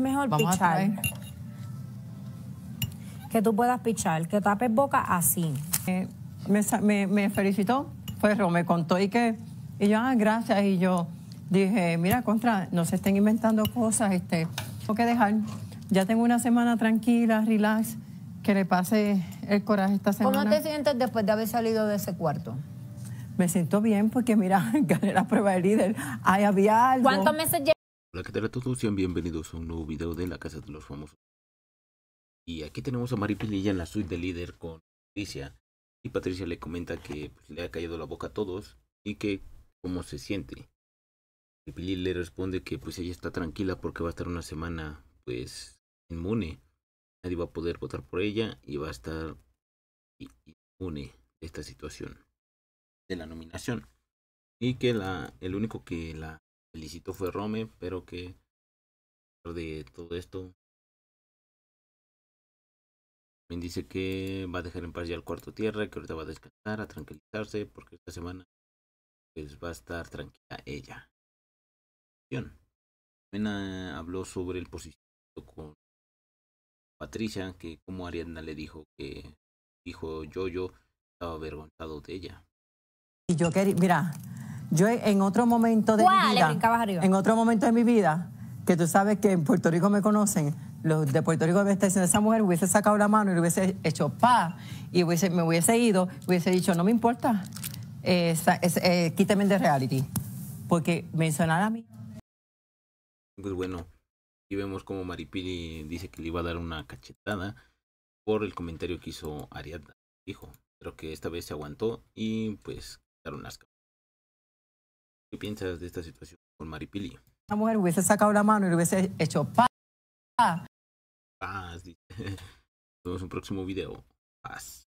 mejor pichar. Que tú puedas pichar, que tapes boca así. Eh, me, me, me, felicitó me contó y que, y yo, ah, gracias, y yo dije, mira, contra, no se estén inventando cosas, este, tengo que dejar, ya tengo una semana tranquila, relax, que le pase el coraje esta semana. ¿Cómo te sientes después de haber salido de ese cuarto? Me siento bien porque, mira, gané la prueba de líder, ahí había algo. ¿Cuántos meses Hola, ¿qué tal a todos? Sean bienvenidos a un nuevo video de la Casa de los Famosos. Y aquí tenemos a Maripililla en la suite de líder con Patricia. Y Patricia le comenta que pues, le ha caído la boca a todos y que cómo se siente. Pililla le responde que pues ella está tranquila porque va a estar una semana pues inmune. Nadie va a poder votar por ella y va a estar inmune de esta situación de la nominación. Y que la, el único que la felicitó fue Rome, pero que de todo esto también dice que va a dejar en paz ya el cuarto tierra, que ahorita va a descansar, a tranquilizarse, porque esta semana pues va a estar tranquila ella. Mena ah, habló sobre el posicionamiento con Patricia, que como Ariadna le dijo que dijo yo yo estaba avergonzado de ella. Y yo quería, mira, yo en otro momento de mi vida, en otro momento de mi vida, que tú sabes que en Puerto Rico me conocen, los de Puerto Rico me están diciendo, esa mujer hubiese sacado la mano y le hubiese hecho pa, y me hubiese ido, hubiese dicho, no me importa, eh, quítame de reality. Porque mencionar a mí. Pues bueno, y vemos como Maripili dice que le iba a dar una cachetada por el comentario que hizo Ariadna. Dijo, pero que esta vez se aguantó y pues quitaron las piensas de esta situación con Maripili? La mujer hubiese sacado la mano y le hubiese hecho paz. Paz, dice. Nos vemos en un próximo video. Paz.